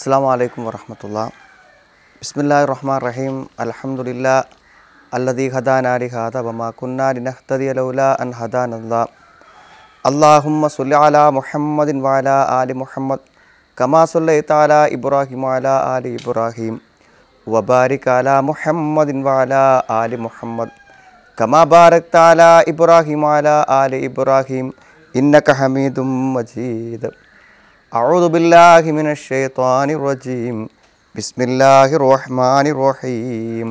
السلام عليكم ورحمة الله بسم الله الرحمن الرحيم الحمد لله الذي هدانا لهذا وما كنا لنهتدي لولا أن هدانا الله اللهم صل على محمد وعلى آل محمد كما صليت على إبراهيم وعلى آل إبراهيم وبارك على محمد وعلى آل محمد كما باركت على إبراهيم وعلى آل إبراهيم إنك حميد مجيد أعوذ بالله من الشيطان الرجيم بسم الله الرحمن الرحيم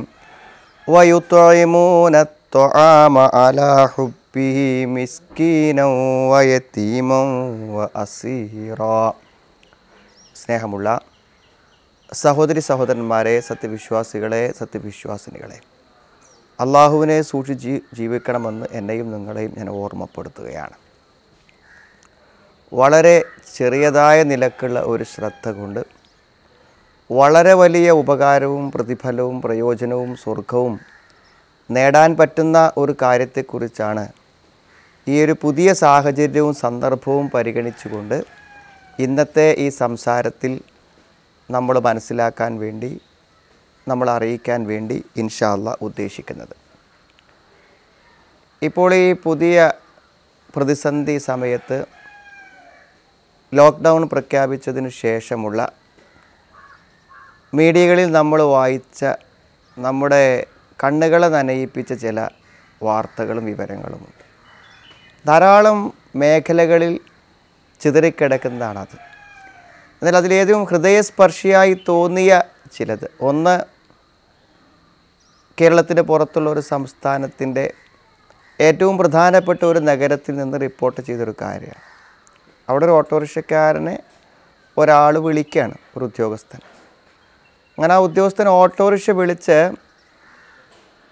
ويطعمون الطعام على حبه مسكينا ويتيما وأسيرا സ്നേഹമുള്ള സഹോദരി സഹോദരന്മാരെ സത്യവിശ്വാസികളെ സത്യവിശ്വാസിനികളെ അള്ളാഹുവിനെ സൂക്ഷിച്ച് ജീവിക്കണമെന്ന് എന്നെയും നിങ്ങളെയും ഞാൻ ഓർമ്മപ്പെടുത്തുകയാണ് വളരെ ചെറിയതായ നിലക്കുള്ള ഒരു ശ്രദ്ധ കൊണ്ട് വളരെ വലിയ ഉപകാരവും പ്രതിഫലവും പ്രയോജനവും സ്വർഗവും നേടാൻ പറ്റുന്ന ഒരു കാര്യത്തെക്കുറിച്ചാണ് ഈ ഒരു പുതിയ സാഹചര്യവും സന്ദർഭവും പരിഗണിച്ചുകൊണ്ട് ഇന്നത്തെ ഈ സംസാരത്തിൽ നമ്മൾ മനസ്സിലാക്കാൻ വേണ്ടി നമ്മൾ അറിയിക്കാൻ വേണ്ടി ഇൻഷാല്ല ഉദ്ദേശിക്കുന്നത് ഇപ്പോൾ ഈ പുതിയ പ്രതിസന്ധി സമയത്ത് ലോക്ക്ഡൗൺ പ്രഖ്യാപിച്ചതിനു ശേഷമുള്ള മീഡിയകളിൽ നമ്മൾ വായിച്ച നമ്മുടെ കണ്ണുകളെ നനയിപ്പിച്ച ചില വാർത്തകളും വിവരങ്ങളുമുണ്ട് ധാരാളം മേഖലകളിൽ ചിതറിക്കിടക്കുന്നതാണത് എന്നാൽ അതിലേതും ഹൃദയസ്പർശിയായി തോന്നിയ ചിലത് ഒന്ന് കേരളത്തിന് പുറത്തുള്ള ഒരു സംസ്ഥാനത്തിൻ്റെ ഏറ്റവും പ്രധാനപ്പെട്ട ഒരു നഗരത്തിൽ നിന്ന് റിപ്പോർട്ട് ചെയ്തൊരു കാര്യമാണ് അവിടെ ഒരു ഓട്ടോറിക്ഷക്കാരനെ ഒരാൾ വിളിക്കുകയാണ് ഒരു ഉദ്യോഗസ്ഥൻ അങ്ങനെ ആ ഉദ്യോഗസ്ഥൻ ഓട്ടോറിക്ഷ വിളിച്ച്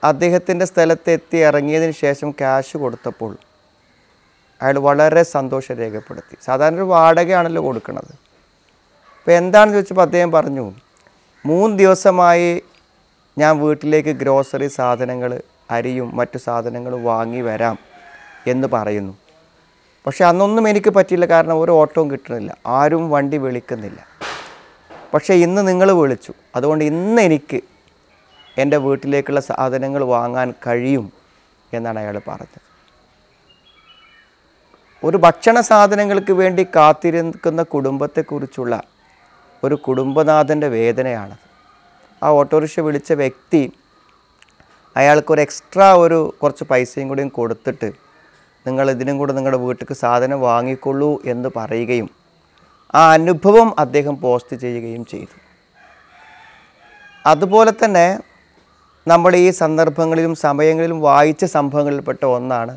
അദ്ദേഹത്തിൻ്റെ സ്ഥലത്തെത്തി ഇറങ്ങിയതിന് ശേഷം ക്യാഷ് കൊടുത്തപ്പോൾ അയാൾ വളരെ സന്തോഷം രേഖപ്പെടുത്തി സാധാരണ ഒരു വാടകയാണല്ലോ കൊടുക്കുന്നത് അപ്പോൾ എന്താണെന്ന് ചോദിച്ചപ്പോൾ അദ്ദേഹം പറഞ്ഞു മൂന്ന് ദിവസമായി ഞാൻ വീട്ടിലേക്ക് ഗ്രോസറി സാധനങ്ങൾ അരിയും മറ്റു സാധനങ്ങളും വാങ്ങി വരാം എന്ന് പറയുന്നു പക്ഷേ അന്നൊന്നും എനിക്ക് പറ്റിയില്ല കാരണം ഒരു ഓട്ടവും കിട്ടുന്നില്ല ആരും വണ്ടി വിളിക്കുന്നില്ല പക്ഷേ ഇന്ന് നിങ്ങൾ വിളിച്ചു അതുകൊണ്ട് ഇന്ന് എനിക്ക് എൻ്റെ വീട്ടിലേക്കുള്ള സാധനങ്ങൾ വാങ്ങാൻ കഴിയും എന്നാണ് അയാൾ പറഞ്ഞത് ഒരു ഭക്ഷണ സാധനങ്ങൾക്ക് വേണ്ടി കാത്തിരിക്കുന്ന കുടുംബത്തെക്കുറിച്ചുള്ള ഒരു കുടുംബനാഥൻ്റെ വേദനയാണ് ആ ഓട്ടോറിക്ഷ വിളിച്ച വ്യക്തി അയാൾക്കൊരു എക്സ്ട്രാ ഒരു കുറച്ച് പൈസയും കൂടിയും കൊടുത്തിട്ട് നിങ്ങൾ ഇതിനും കൂടെ നിങ്ങളുടെ വീട്ടിൽ സാധനം വാങ്ങിക്കൊള്ളൂ എന്ന് പറയുകയും ആ അനുഭവം അദ്ദേഹം പോസ്റ്റ് ചെയ്യുകയും ചെയ്തു അതുപോലെ തന്നെ നമ്മൾ ഈ സന്ദർഭങ്ങളിലും സമയങ്ങളിലും വായിച്ച സംഭവങ്ങളിൽപ്പെട്ട ഒന്നാണ്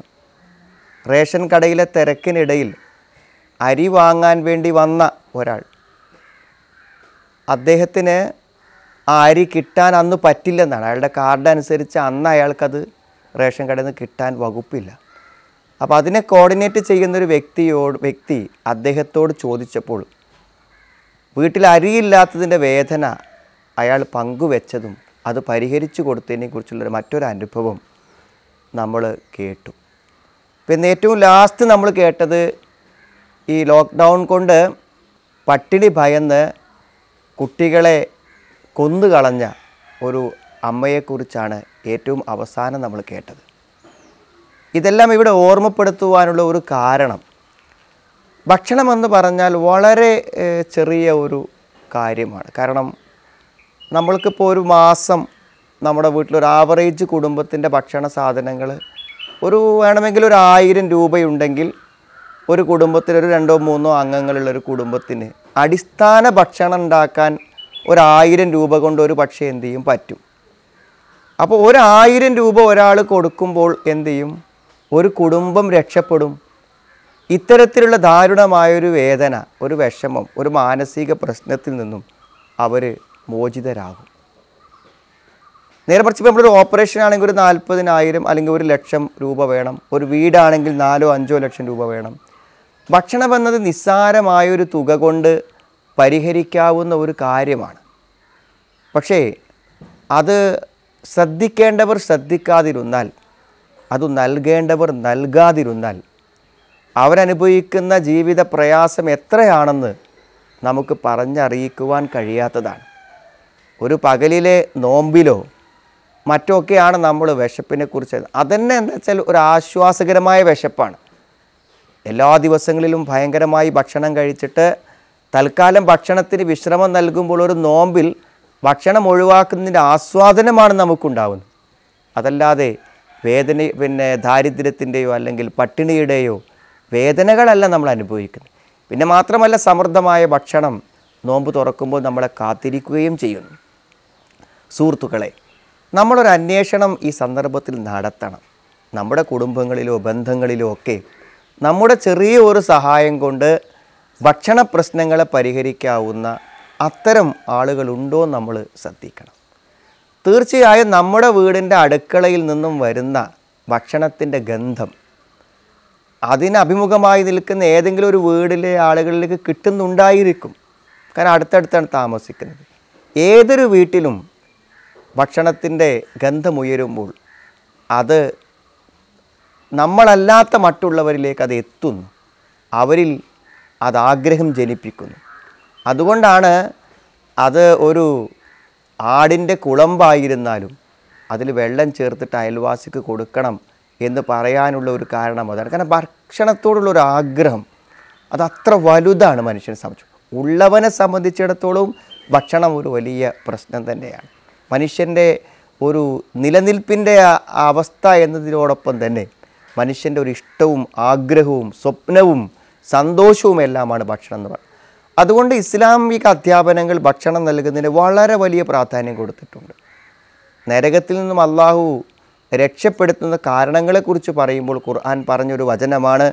റേഷൻ കടയിലെ തിരക്കിനിടയിൽ അരി വാങ്ങാൻ വേണ്ടി വന്ന ഒരാൾ അദ്ദേഹത്തിന് ആ അരി കിട്ടാൻ അന്ന് പറ്റില്ലെന്നാണ് അയാളുടെ കാർഡ് അനുസരിച്ച് അന്ന് അയാൾക്കത് റേഷൻ കടയിൽ നിന്ന് കിട്ടാൻ വകുപ്പില്ല അപ്പോൾ അതിനെ കോർഡിനേറ്റ് ചെയ്യുന്നൊരു വ്യക്തിയോട് വ്യക്തി അദ്ദേഹത്തോട് ചോദിച്ചപ്പോൾ വീട്ടിൽ അരിയില്ലാത്തതിൻ്റെ വേദന അയാൾ പങ്കുവെച്ചതും അത് പരിഹരിച്ചു കൊടുത്തതിനെ കുറിച്ചുള്ളൊരു മറ്റൊരു അനുഭവം നമ്മൾ കേട്ടു പിന്നെ ഏറ്റവും ലാസ്റ്റ് നമ്മൾ കേട്ടത് ഈ ലോക്ക്ഡൗൺ കൊണ്ട് പട്ടിണി ഭയന്ന് കുട്ടികളെ കൊന്നുകളഞ്ഞ ഒരു അമ്മയെക്കുറിച്ചാണ് ഏറ്റവും അവസാനം നമ്മൾ കേട്ടത് ഇതെല്ലാം ഇവിടെ ഓർമ്മപ്പെടുത്തുവാനുള്ള ഒരു കാരണം ഭക്ഷണമെന്ന് പറഞ്ഞാൽ വളരെ ചെറിയ ഒരു കാര്യമാണ് കാരണം നമ്മൾക്കിപ്പോൾ ഒരു മാസം നമ്മുടെ വീട്ടിലൊരു ആവറേജ് കുടുംബത്തിൻ്റെ ഭക്ഷണ സാധനങ്ങൾ ഒരു വേണമെങ്കിൽ ഒരു ആയിരം രൂപയുണ്ടെങ്കിൽ ഒരു കുടുംബത്തിൽ ഒരു രണ്ടോ മൂന്നോ അംഗങ്ങളുള്ള ഒരു കുടുംബത്തിന് അടിസ്ഥാന ഭക്ഷണം ഉണ്ടാക്കാൻ ഒരായിരം രൂപ കൊണ്ട് ഒരു പക്ഷേ എന്ത് ചെയ്യും പറ്റും അപ്പോൾ ഒരായിരം രൂപ ഒരാൾ കൊടുക്കുമ്പോൾ എന്ത് ചെയ്യും ഒരു കുടുംബം രക്ഷപ്പെടും ഇത്തരത്തിലുള്ള ദാരുണമായൊരു വേദന ഒരു വിഷമം ഒരു മാനസിക പ്രശ്നത്തിൽ നിന്നും അവർ മോചിതരാകും നേരെ മറിച്ച് നമ്മളൊരു ഓപ്പറേഷൻ ആണെങ്കിൽ ഒരു നാൽപ്പതിനായിരം അല്ലെങ്കിൽ ഒരു ലക്ഷം രൂപ വേണം ഒരു വീടാണെങ്കിൽ നാലോ അഞ്ചോ ലക്ഷം രൂപ വേണം ഭക്ഷണം എന്നത് നിസ്സാരമായൊരു തുക കൊണ്ട് പരിഹരിക്കാവുന്ന ഒരു കാര്യമാണ് പക്ഷേ അത് ശ്രദ്ധിക്കേണ്ടവർ ശ്രദ്ധിക്കാതിരുന്നാൽ അത് നൽകേണ്ടവർ നൽകാതിരുന്നാൽ അവരനുഭവിക്കുന്ന ജീവിത പ്രയാസം എത്രയാണെന്ന് നമുക്ക് പറഞ്ഞറിയിക്കുവാൻ കഴിയാത്തതാണ് ഒരു പകലിലെ നോമ്പിലോ മറ്റൊക്കെയാണ് നമ്മൾ കുറിച്ച് അതന്നെ എന്താ വെച്ചാൽ ഒരു ആശ്വാസകരമായ വിശപ്പാണ് എല്ലാ ദിവസങ്ങളിലും ഭയങ്കരമായി ഭക്ഷണം കഴിച്ചിട്ട് തൽക്കാലം ഭക്ഷണത്തിന് വിശ്രമം നൽകുമ്പോൾ ഒരു നോമ്പിൽ ഭക്ഷണം ഒഴിവാക്കുന്നതിൻ്റെ ആസ്വാദനമാണ് നമുക്കുണ്ടാവുന്നത് അതല്ലാതെ വേദന പിന്നെ ദാരിദ്ര്യത്തിൻ്റെയോ അല്ലെങ്കിൽ പട്ടിണിയുടെയോ വേദനകളല്ല നമ്മൾ അനുഭവിക്കുന്നത് പിന്നെ മാത്രമല്ല സമൃദ്ധമായ ഭക്ഷണം നോമ്പ് തുറക്കുമ്പോൾ നമ്മളെ കാത്തിരിക്കുകയും ചെയ്യുന്നു സുഹൃത്തുക്കളെ നമ്മളൊരു അന്വേഷണം ഈ സന്ദർഭത്തിൽ നടത്തണം നമ്മുടെ കുടുംബങ്ങളിലോ ബന്ധങ്ങളിലോ ഒക്കെ നമ്മുടെ ചെറിയ ഒരു സഹായം കൊണ്ട് ഭക്ഷണ പ്രശ്നങ്ങളെ പരിഹരിക്കാവുന്ന അത്തരം ആളുകളുണ്ടോ നമ്മൾ ശ്രദ്ധിക്കണം തീർച്ചയായും നമ്മുടെ വീടിൻ്റെ അടുക്കളയിൽ നിന്നും വരുന്ന ഭക്ഷണത്തിൻ്റെ ഗന്ധം അതിനഭിമുഖമായി അഭിമുഖമായി നിൽക്കുന്ന ഏതെങ്കിലും ഒരു വീടിലെ ആളുകളിലേക്ക് കിട്ടുന്നുണ്ടായിരിക്കും കാരണം അടുത്തടുത്താണ് താമസിക്കുന്നത് ഏതൊരു വീട്ടിലും ഭക്ഷണത്തിൻ്റെ ഗന്ധമുയരുമ്പോൾ അത് നമ്മളല്ലാത്ത മറ്റുള്ളവരിലേക്ക് അത് എത്തുന്നു അവരിൽ അത് ആഗ്രഹം ജനിപ്പിക്കുന്നു അതുകൊണ്ടാണ് അത് ഒരു ആടിൻ്റെ കുളമ്പായിരുന്നാലും അതിൽ വെള്ളം ചേർത്തിട്ട് അയൽവാസിക്ക് കൊടുക്കണം എന്ന് പറയാനുള്ള ഒരു കാരണം അതാണ് കാരണം ഭക്ഷണത്തോടുള്ള ഒരു ആഗ്രഹം അത് അത്ര വലുതാണ് മനുഷ്യനെ സംബന്ധിച്ചു ഉള്ളവനെ സംബന്ധിച്ചിടത്തോളം ഭക്ഷണം ഒരു വലിയ പ്രശ്നം തന്നെയാണ് മനുഷ്യൻ്റെ ഒരു നിലനിൽപ്പിൻ്റെ അവസ്ഥ എന്നതിനോടൊപ്പം തന്നെ മനുഷ്യൻ്റെ ഒരു ഇഷ്ടവും ആഗ്രഹവും സ്വപ്നവും സന്തോഷവും എല്ലാമാണ് ഭക്ഷണം എന്ന് പറയുന്നത് അതുകൊണ്ട് ഇസ്ലാമിക അധ്യാപനങ്ങൾ ഭക്ഷണം നൽകുന്നതിന് വളരെ വലിയ പ്രാധാന്യം കൊടുത്തിട്ടുണ്ട് നരകത്തിൽ നിന്നും അള്ളാഹു രക്ഷപ്പെടുത്തുന്ന കാരണങ്ങളെക്കുറിച്ച് പറയുമ്പോൾ ഖുർആൻ പറഞ്ഞൊരു വചനമാണ്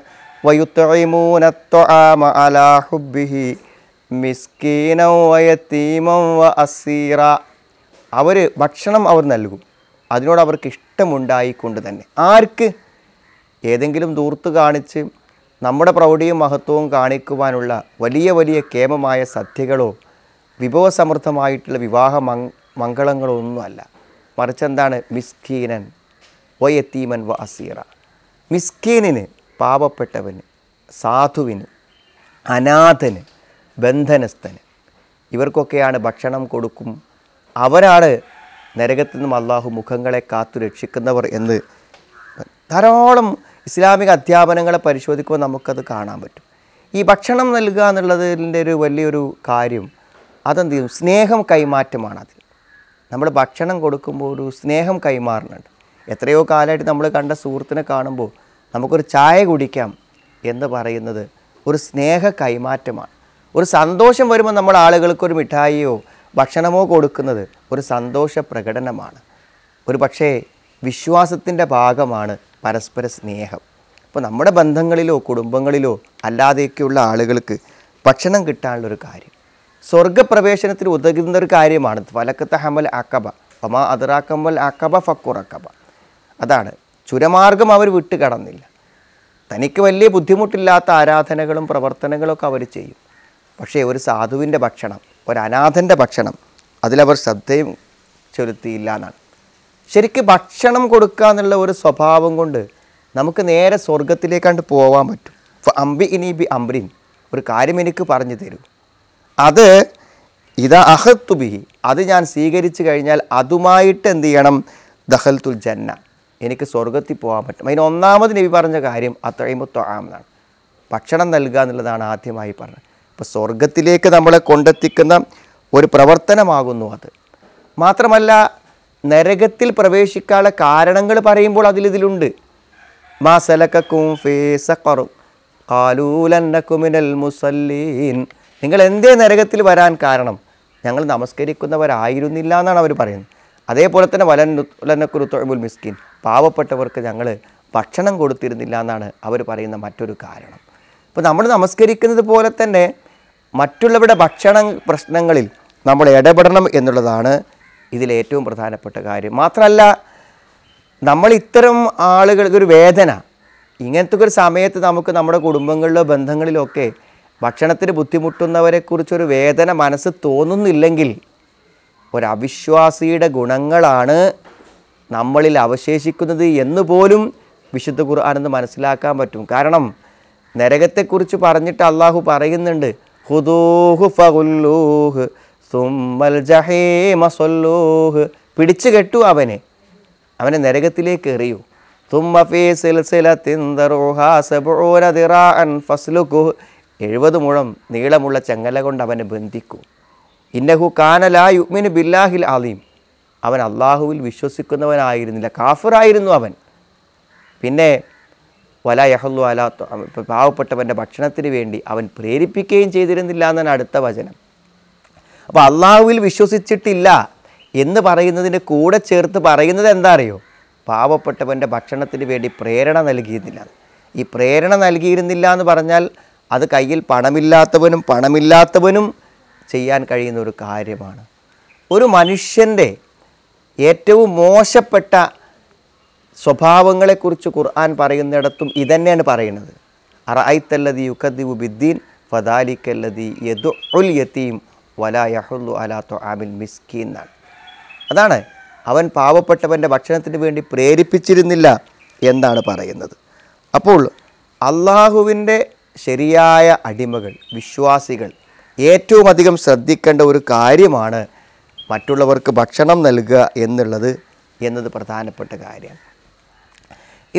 അവർ ഭക്ഷണം അവർ നൽകും അതിനോട് അവർക്ക് ഇഷ്ടമുണ്ടായിക്കൊണ്ട് തന്നെ ആർക്ക് ഏതെങ്കിലും ദൂർത്ത് കാണിച്ച് നമ്മുടെ പ്രൗഢിയും മഹത്വവും കാണിക്കുവാനുള്ള വലിയ വലിയ കേമമായ സദ്യകളോ വിഭവസമൃദ്ധമായിട്ടുള്ള വിവാഹ മംഗളങ്ങളോ ഒന്നുമല്ല മറിച്ച് എന്താണ് മിസ്കീനൻ വയത്തീമൻ വാസീറ മിസ്കീനിന് പാവപ്പെട്ടവന് സാധുവിന് അനാഥന് ബന്ധനസ്ഥന് ഇവർക്കൊക്കെയാണ് ഭക്ഷണം കൊടുക്കും അവരാണ് നരകത്തു നിന്നും അള്ളാഹു മുഖങ്ങളെ കാത്തു രക്ഷിക്കുന്നവർ എന്ന് ധാരാളം ഇസ്ലാമിക അധ്യാപനങ്ങളെ പരിശോധിക്കുമ്പോൾ നമുക്കത് കാണാൻ പറ്റും ഈ ഭക്ഷണം നൽകുക എന്നുള്ളതിൻ്റെ ഒരു വലിയൊരു കാര്യം അതെന്ത് ചെയ്യും സ്നേഹം കൈമാറ്റമാണ് അതിൽ നമ്മൾ ഭക്ഷണം കൊടുക്കുമ്പോൾ ഒരു സ്നേഹം കൈമാറുന്നുണ്ട് എത്രയോ കാലമായിട്ട് നമ്മൾ കണ്ട സുഹൃത്തിനെ കാണുമ്പോൾ നമുക്കൊരു ചായ കുടിക്കാം എന്ന് പറയുന്നത് ഒരു സ്നേഹ കൈമാറ്റമാണ് ഒരു സന്തോഷം വരുമ്പോൾ നമ്മൾ ആളുകൾക്കൊരു മിഠായിയോ ഭക്ഷണമോ കൊടുക്കുന്നത് ഒരു സന്തോഷ പ്രകടനമാണ് ഒരു പക്ഷേ വിശ്വാസത്തിൻ്റെ ഭാഗമാണ് പരസ്പര സ്നേഹം അപ്പോൾ നമ്മുടെ ബന്ധങ്ങളിലോ കുടുംബങ്ങളിലോ അല്ലാതെയൊക്കെയുള്ള ആളുകൾക്ക് ഭക്ഷണം കിട്ടാനുള്ളൊരു കാര്യം സ്വർഗപ്രവേശനത്തിന് ഉതകുന്ന ഒരു കാര്യമാണ് ഫലക്കത്ത ഹമൽ അക്കബ ഒമാ അതിറാക്കമ്മൽ അക്കബ ഫക്കൂർ അക്കബ അതാണ് ചുരമാർഗം അവർ വിട്ടു കടന്നില്ല തനിക്ക് വലിയ ബുദ്ധിമുട്ടില്ലാത്ത ആരാധനകളും പ്രവർത്തനങ്ങളൊക്കെ അവർ ചെയ്യും പക്ഷേ ഒരു സാധുവിൻ്റെ ഭക്ഷണം ഒരു അനാഥൻ്റെ ഭക്ഷണം അതിലവർ ശ്രദ്ധയും ചെലുത്തിയില്ല എന്നാണ് ശരിക്കും ഭക്ഷണം കൊടുക്കുക എന്നുള്ള ഒരു സ്വഭാവം കൊണ്ട് നമുക്ക് നേരെ സ്വർഗത്തിലേക്കാണ്ട് പോകാൻ പറ്റും അംബി ഇനി ബി അംബ്രിൻ ഒരു കാര്യം എനിക്ക് പറഞ്ഞു തരൂ അത് ഇതാ ബി അത് ഞാൻ സ്വീകരിച്ചു കഴിഞ്ഞാൽ അതുമായിട്ട് എന്ത് ചെയ്യണം ദഹൽത്തുൽ ജന്ന എനിക്ക് സ്വർഗത്തിൽ പോകാൻ പറ്റും അതിന് ഒന്നാമത് നബി പറഞ്ഞ കാര്യം അത്രയുമത്വ ആമെന്നാണ് ഭക്ഷണം നൽകുക എന്നുള്ളതാണ് ആദ്യമായി പറഞ്ഞത് ഇപ്പോൾ സ്വർഗത്തിലേക്ക് നമ്മളെ കൊണ്ടെത്തിക്കുന്ന ഒരു പ്രവർത്തനമാകുന്നു അത് മാത്രമല്ല നരകത്തിൽ പ്രവേശിക്കാനുള്ള കാരണങ്ങൾ പറയുമ്പോൾ അതിലിതിലുണ്ട് മാ സലക്കും ഫേസക്കറും മുസല്ലീൻ നിങ്ങൾ എന്തേ നരകത്തിൽ വരാൻ കാരണം ഞങ്ങൾ നമസ്കരിക്കുന്നവരായിരുന്നില്ല എന്നാണ് അവർ പറയുന്നത് അതേപോലെ തന്നെ വലന്നക്കുരുത്തൊഴുബുൽ മിസ്കിൻ പാവപ്പെട്ടവർക്ക് ഞങ്ങൾ ഭക്ഷണം കൊടുത്തിരുന്നില്ല എന്നാണ് അവർ പറയുന്ന മറ്റൊരു കാരണം ഇപ്പോൾ നമ്മൾ നമസ്കരിക്കുന്നത് പോലെ തന്നെ മറ്റുള്ളവരുടെ ഭക്ഷണ പ്രശ്നങ്ങളിൽ നമ്മൾ ഇടപെടണം എന്നുള്ളതാണ് ഇതിലേറ്റവും പ്രധാനപ്പെട്ട കാര്യം മാത്രമല്ല നമ്മൾ ഇത്തരം ആളുകൾക്കൊരു വേദന ഇങ്ങനത്തെ ഒരു സമയത്ത് നമുക്ക് നമ്മുടെ കുടുംബങ്ങളിലോ ബന്ധങ്ങളിലൊക്കെ ഭക്ഷണത്തിന് ബുദ്ധിമുട്ടുന്നവരെക്കുറിച്ചൊരു വേദന മനസ്സ് തോന്നുന്നില്ലെങ്കിൽ ഒരവിശ്വാസിയുടെ ഗുണങ്ങളാണ് നമ്മളിൽ അവശേഷിക്കുന്നത് എന്ന് പോലും വിശുദ്ധ ഖുർആാനെന്ന് മനസ്സിലാക്കാൻ പറ്റും കാരണം നരകത്തെക്കുറിച്ച് പറഞ്ഞിട്ട് അള്ളാഹു പറയുന്നുണ്ട് ഹുദൂഹു ഫുല്ലൂഹ് സുമ്മൽ ജഹീമ സൊല്ലൂഹ് പിടിച്ചു കെട്ടു അവനെ അവനെ നരകത്തിലേക്ക് എറിയൂ തുമ്മ ഫീ എഴുപത് മുഴം നീളമുള്ള ചങ്ങല കൊണ്ട് അവനെ ബന്ധിക്കൂ ഇന്നഹു കാനലാ യുഗ്മിന് ബില്ലാഹിൽ അലീം അവൻ അള്ളാഹുവിൽ വിശ്വസിക്കുന്നവനായിരുന്നില്ല കാഫിറായിരുന്നു അവൻ പിന്നെ വല യഹല്ലു അല പാവപ്പെട്ടവൻ്റെ ഭക്ഷണത്തിന് വേണ്ടി അവൻ പ്രേരിപ്പിക്കുകയും ചെയ്തിരുന്നില്ല എന്നാണ് അടുത്ത വചനം അപ്പോൾ അള്ളാഹുവിൽ വിശ്വസിച്ചിട്ടില്ല എന്ന് പറയുന്നതിൻ്റെ കൂടെ ചേർത്ത് പറയുന്നത് എന്താ അറിയോ പാവപ്പെട്ടവൻ്റെ ഭക്ഷണത്തിന് വേണ്ടി പ്രേരണ നൽകിയിരുന്നില്ല ഈ പ്രേരണ നൽകിയിരുന്നില്ല എന്ന് പറഞ്ഞാൽ അത് കയ്യിൽ പണമില്ലാത്തവനും പണമില്ലാത്തവനും ചെയ്യാൻ കഴിയുന്ന ഒരു കാര്യമാണ് ഒരു മനുഷ്യൻ്റെ ഏറ്റവും മോശപ്പെട്ട സ്വഭാവങ്ങളെക്കുറിച്ച് ഖുർആൻ പറയുന്നിടത്തും ഇതന്നെയാണ് പറയുന്നത് അറായിത്തല്ലതി യുക്കദിബു ബിദ്ദീൻ ഫദാലിക്കല്ലതി ഉൽ യത്തീം വലായഹുല്ലു അലാത്തു അലാ തൊആബിൽ മിസ്കി എന്നാണ് അതാണ് അവൻ പാവപ്പെട്ടവൻ്റെ ഭക്ഷണത്തിന് വേണ്ടി പ്രേരിപ്പിച്ചിരുന്നില്ല എന്നാണ് പറയുന്നത് അപ്പോൾ അള്ളാഹുവിൻ്റെ ശരിയായ അടിമകൾ വിശ്വാസികൾ ഏറ്റവും അധികം ശ്രദ്ധിക്കേണ്ട ഒരു കാര്യമാണ് മറ്റുള്ളവർക്ക് ഭക്ഷണം നൽകുക എന്നുള്ളത് എന്നത് പ്രധാനപ്പെട്ട കാര്യമാണ്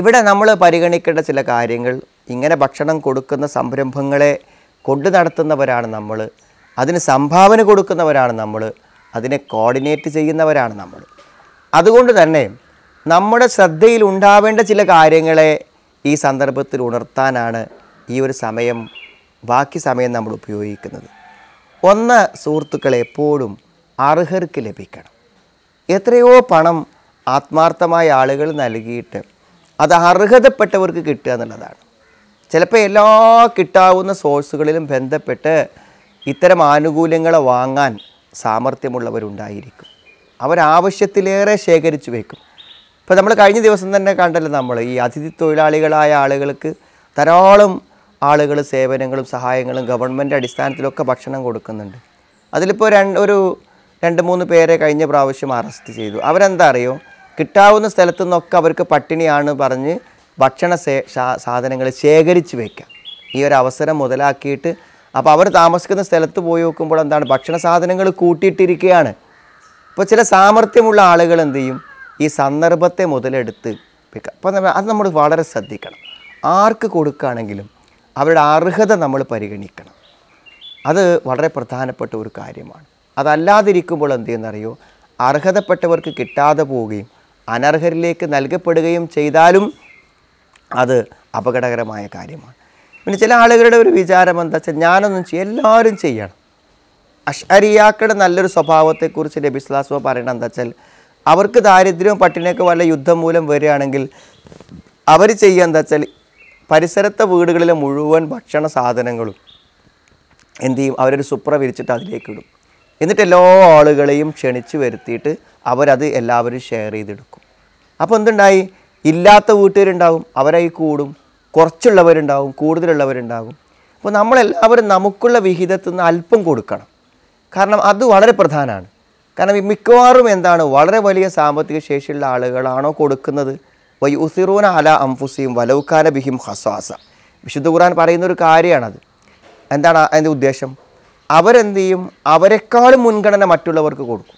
ഇവിടെ നമ്മൾ പരിഗണിക്കേണ്ട ചില കാര്യങ്ങൾ ഇങ്ങനെ ഭക്ഷണം കൊടുക്കുന്ന സംരംഭങ്ങളെ കൊണ്ടു നടത്തുന്നവരാണ് നമ്മൾ അതിന് സംഭാവന കൊടുക്കുന്നവരാണ് നമ്മൾ അതിനെ കോർഡിനേറ്റ് ചെയ്യുന്നവരാണ് നമ്മൾ അതുകൊണ്ട് തന്നെ നമ്മുടെ ശ്രദ്ധയിൽ ഉണ്ടാവേണ്ട ചില കാര്യങ്ങളെ ഈ സന്ദർഭത്തിൽ ഉണർത്താനാണ് ഈ ഒരു സമയം ബാക്കി സമയം നമ്മൾ ഉപയോഗിക്കുന്നത് ഒന്ന് സുഹൃത്തുക്കൾ എപ്പോഴും അർഹർക്ക് ലഭിക്കണം എത്രയോ പണം ആത്മാർത്ഥമായ ആളുകൾ നൽകിയിട്ട് അത് അർഹതപ്പെട്ടവർക്ക് കിട്ടുക എന്നുള്ളതാണ് ചിലപ്പോൾ എല്ലാ കിട്ടാവുന്ന സോഴ്സുകളിലും ബന്ധപ്പെട്ട് ഇത്തരം ആനുകൂല്യങ്ങൾ വാങ്ങാൻ സാമർഥ്യമുള്ളവരുണ്ടായിരിക്കും അവരാവശ്യത്തിലേറെ ശേഖരിച്ചു വയ്ക്കും ഇപ്പോൾ നമ്മൾ കഴിഞ്ഞ ദിവസം തന്നെ കണ്ടല്ലോ നമ്മൾ ഈ അതിഥി തൊഴിലാളികളായ ആളുകൾക്ക് ധാരാളം ആളുകൾ സേവനങ്ങളും സഹായങ്ങളും ഗവൺമെൻറ് അടിസ്ഥാനത്തിലൊക്കെ ഭക്ഷണം കൊടുക്കുന്നുണ്ട് അതിലിപ്പോൾ രണ്ട് ഒരു രണ്ട് മൂന്ന് പേരെ കഴിഞ്ഞ പ്രാവശ്യം അറസ്റ്റ് ചെയ്തു അവരെന്താ അറിയോ കിട്ടാവുന്ന സ്ഥലത്തു നിന്നൊക്കെ അവർക്ക് പട്ടിണിയാണ് പറഞ്ഞ് ഭക്ഷണ സാധനങ്ങൾ ശേഖരിച്ച് വയ്ക്കാം ഈ ഒരു അവസരം മുതലാക്കിയിട്ട് അപ്പോൾ അവർ താമസിക്കുന്ന സ്ഥലത്ത് പോയി നോക്കുമ്പോൾ എന്താണ് ഭക്ഷണ സാധനങ്ങൾ കൂട്ടിയിട്ടിരിക്കുകയാണ് അപ്പോൾ ചില സാമർഥ്യമുള്ള ആളുകൾ എന്ത് ചെയ്യും ഈ സന്ദർഭത്തെ മുതലെടുത്ത് അപ്പം അത് നമ്മൾ വളരെ ശ്രദ്ധിക്കണം ആർക്ക് കൊടുക്കുകയാണെങ്കിലും അവരുടെ അർഹത നമ്മൾ പരിഗണിക്കണം അത് വളരെ പ്രധാനപ്പെട്ട ഒരു കാര്യമാണ് അതല്ലാതിരിക്കുമ്പോൾ എന്ത് ചെയ്യുന്നറിയോ അർഹതപ്പെട്ടവർക്ക് കിട്ടാതെ പോവുകയും അനർഹരിലേക്ക് നൽകപ്പെടുകയും ചെയ്താലും അത് അപകടകരമായ കാര്യമാണ് പിന്നെ ചില ആളുകളുടെ ഒരു വിചാരം എന്താ വെച്ചാൽ ഞാനൊന്നും ചെയ്യും എല്ലാവരും ചെയ്യണം അഷ്അരിയാക്കളുടെ നല്ലൊരു സ്വഭാവത്തെക്കുറിച്ച് നബിസ്ലാസ്മ പറയണത് എന്താ വെച്ചാൽ അവർക്ക് ദാരിദ്ര്യവും പട്ടിണിയൊക്കെ വല്ല യുദ്ധം മൂലം വരികയാണെങ്കിൽ അവർ ചെയ്യുക എന്താ വെച്ചാൽ പരിസരത്തെ വീടുകളിലെ മുഴുവൻ ഭക്ഷണ സാധനങ്ങളും എന്തു ചെയ്യും അവരൊരു സുപ്ര വിരിച്ചിട്ട് അതിലേക്ക് ഇടും എന്നിട്ട് എല്ലാ ആളുകളെയും ക്ഷണിച്ച് വരുത്തിയിട്ട് അവരത് എല്ലാവരും ഷെയർ ചെയ്തെടുക്കും അപ്പോൾ എന്തുണ്ടായി ഇല്ലാത്ത വീട്ടുകാരുണ്ടാവും അവരായി കൂടും കുറച്ചുള്ളവരുണ്ടാവും കൂടുതലുള്ളവരുണ്ടാകും അപ്പോൾ നമ്മളെല്ലാവരും നമുക്കുള്ള വിഹിതത്തിൽ നിന്ന് അല്പം കൊടുക്കണം കാരണം അത് വളരെ പ്രധാനമാണ് കാരണം മിക്കവാറും എന്താണ് വളരെ വലിയ സാമ്പത്തിക ശേഷിയുള്ള ആളുകളാണോ കൊടുക്കുന്നത് വൈ ഉസിറൂന അല അംഫുസിയും വലവുക്കാന ബിഹിം ഹസ്വാസ വിശുദ്ധ ഖുർആൻ പറയുന്ന ഒരു കാര്യമാണത് എന്താണ് അതിൻ്റെ ഉദ്ദേശം അവരെന്ത് ചെയ്യും അവരെക്കാളും മുൻഗണന മറ്റുള്ളവർക്ക് കൊടുക്കും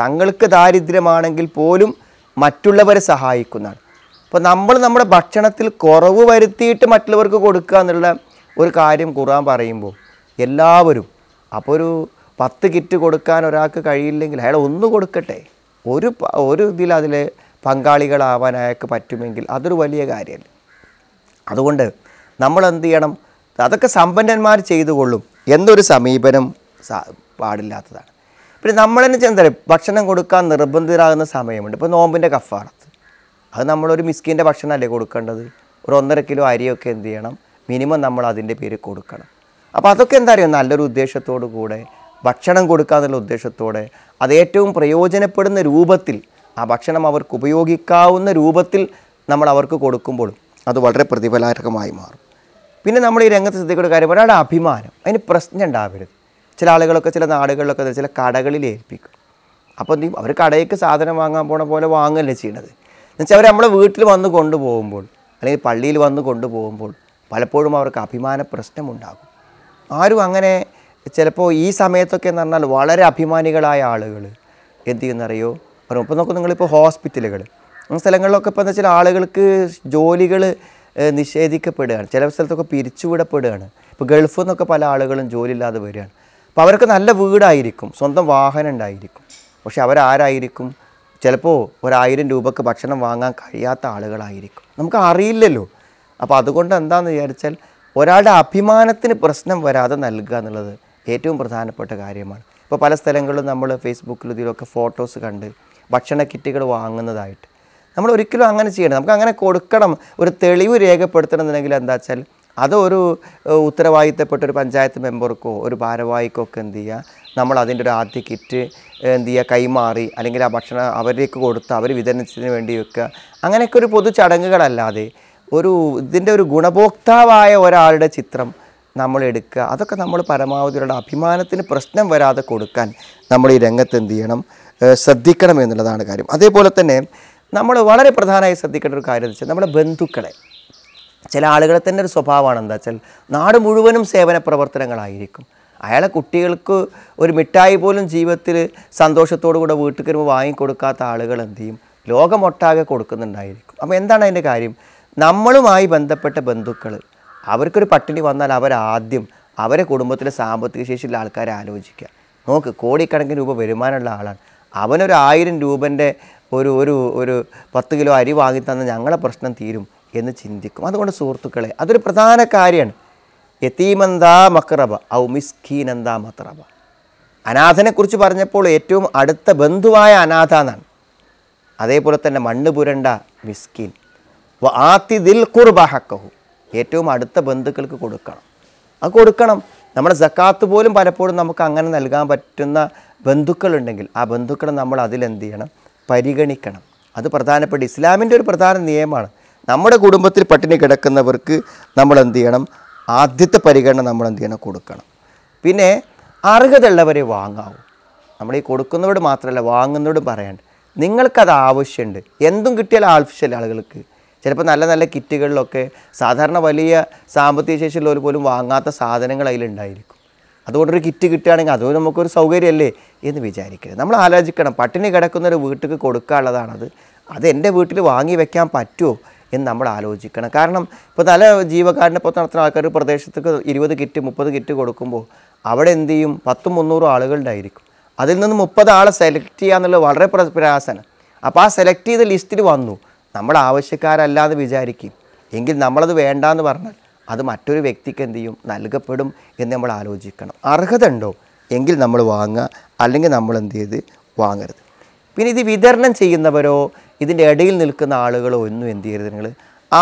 തങ്ങൾക്ക് ദാരിദ്ര്യമാണെങ്കിൽ പോലും മറ്റുള്ളവരെ സഹായിക്കുന്നതാണ് അപ്പോൾ നമ്മൾ നമ്മുടെ ഭക്ഷണത്തിൽ കുറവ് വരുത്തിയിട്ട് മറ്റുള്ളവർക്ക് കൊടുക്കുക എന്നുള്ള ഒരു കാര്യം കുറാൻ പറയുമ്പോൾ എല്ലാവരും അപ്പോൾ ഒരു പത്ത് കിറ്റ് കൊടുക്കാൻ ഒരാൾക്ക് കഴിയില്ലെങ്കിൽ അയാൾ ഒന്ന് കൊടുക്കട്ടെ ഒരു ഒരു ഇതിൽ അതിൽ പങ്കാളികളാവാൻ അയാൾക്ക് പറ്റുമെങ്കിൽ അതൊരു വലിയ കാര്യമല്ല അതുകൊണ്ട് നമ്മൾ എന്ത് ചെയ്യണം അതൊക്കെ സമ്പന്നന്മാർ ചെയ്തു കൊള്ളും എന്നൊരു സമീപനം പാടില്ലാത്തതാണ് പിന്നെ നമ്മൾ തന്നെ ഭക്ഷണം കൊടുക്കാൻ നിർബന്ധിതരാകുന്ന സമയമുണ്ട് ഇപ്പോൾ നോമ്പിൻ്റെ കഫാണ് അത് നമ്മളൊരു മിസ്കിൻ്റെ ഭക്ഷണമല്ലേ കൊടുക്കേണ്ടത് ഒരു ഒന്നര കിലോ അരിയൊക്കെ എന്ത് ചെയ്യണം മിനിമം നമ്മൾ അതിൻ്റെ പേര് കൊടുക്കണം അപ്പോൾ അതൊക്കെ എന്താ അറിയാം നല്ലൊരു ഉദ്ദേശത്തോടു കൂടെ ഭക്ഷണം കൊടുക്കുക എന്നുള്ള ഉദ്ദേശത്തോടെ അത് ഏറ്റവും പ്രയോജനപ്പെടുന്ന രൂപത്തിൽ ആ ഭക്ഷണം അവർക്ക് ഉപയോഗിക്കാവുന്ന രൂപത്തിൽ നമ്മൾ അവർക്ക് കൊടുക്കുമ്പോഴും അത് വളരെ പ്രതിഫലകരമായി മാറും പിന്നെ നമ്മൾ ഈ രംഗത്ത് ശ്രദ്ധിക്കേണ്ട കാര്യം ഒരാളുടെ അഭിമാനം അതിന് പ്രശ്നം ഉണ്ടാവരുത് ചില ആളുകളൊക്കെ ചില നാടുകളിലൊക്കെ ചില കടകളിൽ ഏൽപ്പിക്കും അപ്പോൾ അവർ കടയിലേക്ക് സാധനം വാങ്ങാൻ പോണ പോലെ വാങ്ങല്ലേ ചെയ്യണത് എന്നുവെച്ചാൽ അവർ നമ്മളെ വീട്ടിൽ വന്ന് കൊണ്ടുപോകുമ്പോൾ അല്ലെങ്കിൽ പള്ളിയിൽ വന്ന് കൊണ്ടുപോകുമ്പോൾ പലപ്പോഴും അവർക്ക് അഭിമാന പ്രശ്നമുണ്ടാകും ആരും അങ്ങനെ ചിലപ്പോൾ ഈ സമയത്തൊക്കെ എന്ന് പറഞ്ഞാൽ വളരെ അഭിമാനികളായ ആളുകൾ എന്ത് ചെയ്യുന്നറിയോ പറഞ്ഞു ഇപ്പോൾ നോക്കും നിങ്ങളിപ്പോൾ ഹോസ്പിറ്റലുകൾ സ്ഥലങ്ങളിലൊക്കെ ഇപ്പോൾ എന്ന് വെച്ചാൽ ആളുകൾക്ക് ജോലികൾ നിഷേധിക്കപ്പെടുകയാണ് ചില സ്ഥലത്തൊക്കെ പിരിച്ചുവിടപ്പെടുകയാണ് ഇപ്പോൾ ഗൾഫിൽ നിന്നൊക്കെ പല ആളുകളും ജോലിയില്ലാതെ വരികയാണ് അപ്പോൾ അവർക്ക് നല്ല വീടായിരിക്കും സ്വന്തം വാഹനം ഉണ്ടായിരിക്കും പക്ഷെ അവരാരായിരിക്കും ചിലപ്പോൾ ഒരായിരം രൂപക്ക് ഭക്ഷണം വാങ്ങാൻ കഴിയാത്ത ആളുകളായിരിക്കും നമുക്ക് അറിയില്ലല്ലോ അപ്പോൾ അതുകൊണ്ട് എന്താണെന്ന് വിചാരിച്ചാൽ ഒരാളുടെ അഭിമാനത്തിന് പ്രശ്നം വരാതെ നൽകുക എന്നുള്ളത് ഏറ്റവും പ്രധാനപ്പെട്ട കാര്യമാണ് ഇപ്പോൾ പല സ്ഥലങ്ങളിലും നമ്മൾ ഫേസ്ബുക്കിൽ ഇതിലൊക്കെ ഫോട്ടോസ് കണ്ട് ഭക്ഷണ കിറ്റുകൾ വാങ്ങുന്നതായിട്ട് നമ്മൾ ഒരിക്കലും അങ്ങനെ ചെയ്യണം നമുക്ക് അങ്ങനെ കൊടുക്കണം ഒരു തെളിവ് രേഖപ്പെടുത്തണം എന്നുണ്ടെങ്കിൽ എന്താ വെച്ചാൽ അതൊരു ഉത്തരവാദിത്തപ്പെട്ട ഒരു പഞ്ചായത്ത് മെമ്പർക്കോ ഒരു ഭാരവാഹിക്കോ ഒക്കെ എന്ത് ചെയ്യുക നമ്മൾ അതിൻ്റെ ഒരു ആദ്യ കിറ്റ് എന്ത് ചെയ്യുക കൈമാറി അല്ലെങ്കിൽ ആ ഭക്ഷണം അവരിലേക്ക് കൊടുത്ത് അവർ വിതരണത്തിന് വേണ്ടി വെക്കുക അങ്ങനെയൊക്കെ ഒരു പൊതു ചടങ്ങുകളല്ലാതെ ഒരു ഇതിൻ്റെ ഒരു ഗുണഭോക്താവായ ഒരാളുടെ ചിത്രം നമ്മൾ എടുക്കുക അതൊക്കെ നമ്മൾ പരമാവധി ഒരാളുടെ അഭിമാനത്തിന് പ്രശ്നം വരാതെ കൊടുക്കാൻ നമ്മൾ ഈ രംഗത്ത് എന്ത് ചെയ്യണം ശ്രദ്ധിക്കണം എന്നുള്ളതാണ് കാര്യം അതേപോലെ തന്നെ നമ്മൾ വളരെ പ്രധാനമായി ശ്രദ്ധിക്കേണ്ട ഒരു കാര്യം എന്ന് വെച്ചാൽ നമ്മുടെ ബന്ധുക്കളെ ചില ആളുകളെ തന്നെ ഒരു സ്വഭാവമാണ് എന്താ വെച്ചാൽ നാട് മുഴുവനും സേവന പ്രവർത്തനങ്ങളായിരിക്കും അയാളെ കുട്ടികൾക്ക് ഒരു മിഠായി പോലും ജീവിതത്തിൽ സന്തോഷത്തോടു കൂടെ വീട്ടിൽ കയറുമ്പോൾ വാങ്ങിക്കൊടുക്കാത്ത ആളുകൾ എന്ത് ചെയ്യും ലോകമൊട്ടാകെ കൊടുക്കുന്നുണ്ടായിരിക്കും അപ്പോൾ എന്താണ് അതിൻ്റെ കാര്യം നമ്മളുമായി ബന്ധപ്പെട്ട ബന്ധുക്കൾ അവർക്കൊരു പട്ടിണി വന്നാൽ അവരാദ്യം അവരെ കുടുംബത്തിലെ സാമ്പത്തിക ശേഷിയുള്ള ആൾക്കാരെ ആലോചിക്കുക നോക്ക് കോടിക്കണക്കിന് രൂപ വരുമാനമുള്ള ആളാണ് അവനൊരു ആയിരം രൂപൻ്റെ ഒരു ഒരു ഒരു പത്ത് കിലോ അരി വാങ്ങി തന്ന ഞങ്ങളെ പ്രശ്നം തീരും എന്ന് ചിന്തിക്കും അതുകൊണ്ട് സുഹൃത്തുക്കളെ അതൊരു പ്രധാന കാര്യമാണ് യത്തീമന്താ മക്രബ ഔ മിസ്കീനന്താ മക്രബ അനാഥനെക്കുറിച്ച് പറഞ്ഞപ്പോൾ ഏറ്റവും അടുത്ത ബന്ധുവായ അനാഥ എന്നാണ് അതേപോലെ തന്നെ മണ്ണ് പുരണ്ട മിസ്കീൻ ആത്തി ദിൽ കുർബാഹക്കഹു ഏറ്റവും അടുത്ത ബന്ധുക്കൾക്ക് കൊടുക്കണം അത് കൊടുക്കണം നമ്മുടെ സക്കാത്ത് പോലും പലപ്പോഴും നമുക്ക് അങ്ങനെ നൽകാൻ പറ്റുന്ന ബന്ധുക്കളുണ്ടെങ്കിൽ ആ ബന്ധുക്കളെ നമ്മൾ അതിലെന്ത് ചെയ്യണം പരിഗണിക്കണം അത് പ്രധാനപ്പെട്ട ഇസ്ലാമിൻ്റെ ഒരു പ്രധാന നിയമമാണ് നമ്മുടെ കുടുംബത്തിൽ പട്ടിണി കിടക്കുന്നവർക്ക് നമ്മൾ എന്ത് ചെയ്യണം ആദ്യത്തെ പരിഗണന നമ്മൾ എന്ത് ചെയ്യണം കൊടുക്കണം പിന്നെ അർഹതയുള്ളവരെ വാങ്ങാവൂ നമ്മൾ ഈ കൊടുക്കുന്നവരോട് മാത്രമല്ല വാങ്ങുന്നവരോട് പറയാണ്ട് നിങ്ങൾക്കത് ആവശ്യമുണ്ട് എന്തും കിട്ടിയാൽ ആവശ്യമില്ല ആളുകൾക്ക് ചിലപ്പോൾ നല്ല നല്ല കിറ്റുകളിലൊക്കെ സാധാരണ വലിയ സാമ്പത്തിക ശേഷിയുള്ളവർ പോലും വാങ്ങാത്ത സാധനങ്ങൾ അതിലുണ്ടായിരിക്കും അതുകൊണ്ടൊരു കിറ്റ് കിട്ടുകയാണെങ്കിൽ അതും നമുക്കൊരു സൗകര്യമല്ലേ എന്ന് വിചാരിക്കരുത് നമ്മൾ ആലോചിക്കണം പട്ടിണി കിടക്കുന്നൊരു വീട്ടിൽ കൊടുക്കാനുള്ളതാണത് അത് എൻ്റെ വീട്ടിൽ വാങ്ങി വെക്കാൻ പറ്റുമോ എന്ന് നമ്മൾ ആലോചിക്കണം കാരണം ഇപ്പോൾ പല ജീവക്കാരനെ ഇപ്പോൾ നടത്തുന്ന ആൾക്കാർ പ്രദേശത്തേക്ക് ഇരുപത് കിറ്റ് മുപ്പത് കിറ്റ് കൊടുക്കുമ്പോൾ അവിടെ എന്ത് ചെയ്യും പത്തും മുന്നൂറും ആളുകളുണ്ടായിരിക്കും അതിൽ നിന്ന് മുപ്പത് ആളെ സെലക്ട് ചെയ്യുക എന്നുള്ളത് വളരെ പ്രയാസമാണ് അപ്പോൾ ആ സെലക്ട് ചെയ്ത ലിസ്റ്റിൽ വന്നു നമ്മൾ ആവശ്യക്കാരല്ലാതെ വിചാരിക്കും എങ്കിൽ നമ്മളത് വേണ്ടാന്ന് പറഞ്ഞാൽ അത് മറ്റൊരു വ്യക്തിക്ക് എന്ത് ചെയ്യും നൽകപ്പെടും എന്ന് നമ്മൾ ആലോചിക്കണം അർഹത ഉണ്ടോ എങ്കിൽ നമ്മൾ വാങ്ങുക അല്ലെങ്കിൽ നമ്മൾ എന്ത് ചെയ്ത് വാങ്ങരുത് പിന്നെ ഇത് വിതരണം ചെയ്യുന്നവരോ ഇതിൻ്റെ ഇടയിൽ നിൽക്കുന്ന ആളുകളോ ഒന്നും എന്ത് ചെയ്യരുത് നിങ്ങൾ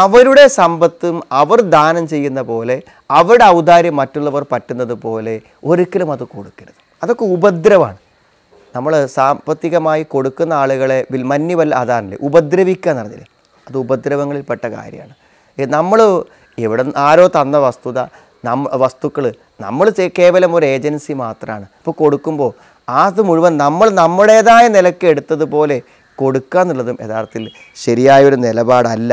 അവരുടെ സമ്പത്തും അവർ ദാനം ചെയ്യുന്ന പോലെ അവരുടെ ഔദാര്യം മറ്റുള്ളവർ പറ്റുന്നത് പോലെ ഒരിക്കലും അത് കൊടുക്കരുത് അതൊക്കെ ഉപദ്രവമാണ് നമ്മൾ സാമ്പത്തികമായി കൊടുക്കുന്ന ആളുകളെ വിൽമന്യവൽ അതാണല്ലേ ഉപദ്രവിക്കുക എന്ന് പറഞ്ഞില്ലേ അത് ഉപദ്രവങ്ങളിൽപ്പെട്ട കാര്യമാണ് നമ്മൾ എവിടെ ആരോ തന്ന വസ്തുത നം വസ്തുക്കൾ നമ്മൾ കേവലം ഒരു ഏജൻസി മാത്രമാണ് ഇപ്പോൾ കൊടുക്കുമ്പോൾ അത് മുഴുവൻ നമ്മൾ നമ്മുടേതായ നിലക്ക് എടുത്തതുപോലെ കൊടുക്കുക എന്നുള്ളതും യഥാർത്ഥത്തിൽ ശരിയായൊരു നിലപാടല്ല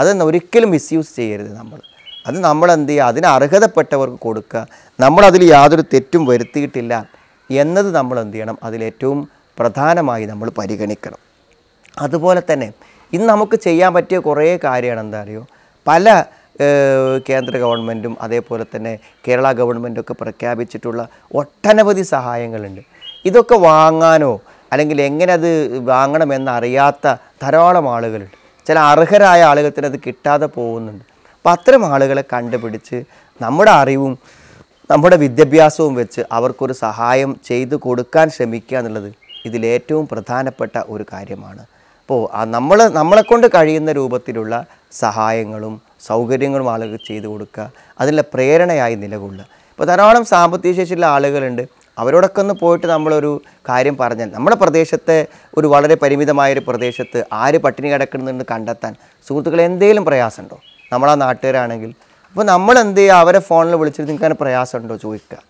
അത് ഒരിക്കലും മിസ്യൂസ് ചെയ്യരുത് നമ്മൾ അത് നമ്മൾ എന്ത് ചെയ്യുക അതിന് അർഹതപ്പെട്ടവർക്ക് കൊടുക്കുക നമ്മളതിൽ യാതൊരു തെറ്റും വരുത്തിയിട്ടില്ല എന്നത് നമ്മൾ എന്ത് ചെയ്യണം അതിലേറ്റവും പ്രധാനമായി നമ്മൾ പരിഗണിക്കണം അതുപോലെ തന്നെ ഇന്ന് നമുക്ക് ചെയ്യാൻ പറ്റിയ കുറേ കാര്യമാണ് എന്താ അറിയോ പല കേന്ദ്ര ഗവൺമെൻറ്റും അതേപോലെ തന്നെ കേരള ഗവൺമെൻറ്റൊക്കെ പ്രഖ്യാപിച്ചിട്ടുള്ള ഒട്ടനവധി സഹായങ്ങളുണ്ട് ഇതൊക്കെ വാങ്ങാനോ അല്ലെങ്കിൽ എങ്ങനെ അത് വാങ്ങണമെന്നറിയാത്ത ധാരാളം ആളുകളുണ്ട് ചില അർഹരായ ആളുകൾത്തിന് അത് കിട്ടാതെ പോകുന്നുണ്ട് അപ്പം അത്തരം ആളുകളെ കണ്ടുപിടിച്ച് നമ്മുടെ അറിവും നമ്മുടെ വിദ്യാഭ്യാസവും വെച്ച് അവർക്കൊരു സഹായം ചെയ്തു കൊടുക്കാൻ ശ്രമിക്കുക എന്നുള്ളത് ഇതിലേറ്റവും പ്രധാനപ്പെട്ട ഒരു കാര്യമാണ് അപ്പോൾ നമ്മൾ നമ്മളെക്കൊണ്ട് കഴിയുന്ന രൂപത്തിലുള്ള സഹായങ്ങളും സൗകര്യങ്ങളും ആളുകൾക്ക് ചെയ്തു കൊടുക്കുക അതിനുള്ള പ്രേരണയായി നിലകൊള്ളുക ഇപ്പോൾ ധാരാളം സാമ്പത്തിക ശേഷിയുള്ള ആളുകളുണ്ട് അവരോടൊക്കെ ഒന്ന് പോയിട്ട് നമ്മളൊരു കാര്യം പറഞ്ഞാൽ നമ്മുടെ പ്രദേശത്തെ ഒരു വളരെ പരിമിതമായൊരു പ്രദേശത്ത് ആര് പട്ടിണി കിടക്കുന്നുണ്ട് കണ്ടെത്താൻ സുഹൃത്തുക്കളെ എന്തെങ്കിലും പ്രയാസമുണ്ടോ നമ്മളാ നാട്ടുകാരാണെങ്കിൽ അപ്പോൾ നമ്മൾ എന്ത് ചെയ്യുക അവരെ ഫോണിൽ വിളിച്ചിട്ട് നിങ്ങൾക്ക് അങ്ങനെ പ്രയാസമുണ്ടോ ചോദിക്കുക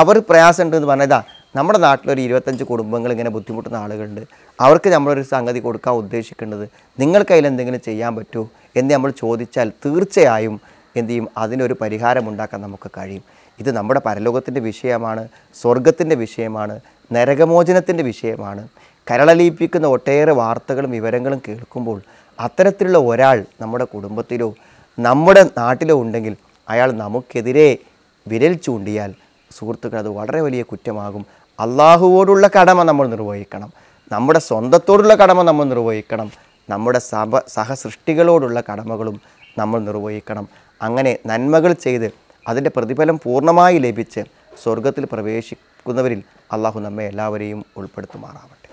അവർ പ്രയാസമുണ്ടെന്ന് പറഞ്ഞതാ നമ്മുടെ നാട്ടിലൊരു ഇരുപത്തഞ്ച് കുടുംബങ്ങൾ ഇങ്ങനെ ബുദ്ധിമുട്ടുന്ന ആളുകളുണ്ട് അവർക്ക് നമ്മളൊരു സംഗതി കൊടുക്കാൻ ഉദ്ദേശിക്കേണ്ടത് നിങ്ങൾക്ക് അതിലെന്തെങ്കിലും ചെയ്യാൻ പറ്റുമോ എന്ന് നമ്മൾ ചോദിച്ചാൽ തീർച്ചയായും എന്തു ചെയ്യും അതിനൊരു പരിഹാരമുണ്ടാക്കാൻ നമുക്ക് കഴിയും ഇത് നമ്മുടെ പരലോകത്തിൻ്റെ വിഷയമാണ് സ്വർഗത്തിൻ്റെ വിഷയമാണ് നരകമോചനത്തിൻ്റെ വിഷയമാണ് കരളലിയിപ്പിക്കുന്ന ഒട്ടേറെ വാർത്തകളും വിവരങ്ങളും കേൾക്കുമ്പോൾ അത്തരത്തിലുള്ള ഒരാൾ നമ്മുടെ കുടുംബത്തിലോ നമ്മുടെ നാട്ടിലോ ഉണ്ടെങ്കിൽ അയാൾ നമുക്കെതിരെ വിരൽ ചൂണ്ടിയാൽ സുഹൃത്തുക്കൾ അത് വളരെ വലിയ കുറ്റമാകും അള്ളാഹുവോടുള്ള കടമ നമ്മൾ നിർവഹിക്കണം നമ്മുടെ സ്വന്തത്തോടുള്ള കടമ നമ്മൾ നിർവഹിക്കണം നമ്മുടെ സഭ സഹസൃഷ്ടികളോടുള്ള കടമകളും നമ്മൾ നിർവഹിക്കണം അങ്ങനെ നന്മകൾ ചെയ്ത് അതിൻ്റെ പ്രതിഫലം പൂർണ്ണമായി ലഭിച്ച് സ്വർഗത്തിൽ പ്രവേശിക്കുന്നവരിൽ അള്ളാഹു നമ്മെ എല്ലാവരെയും ഉൾപ്പെടുത്തുമാറാവട്ടെ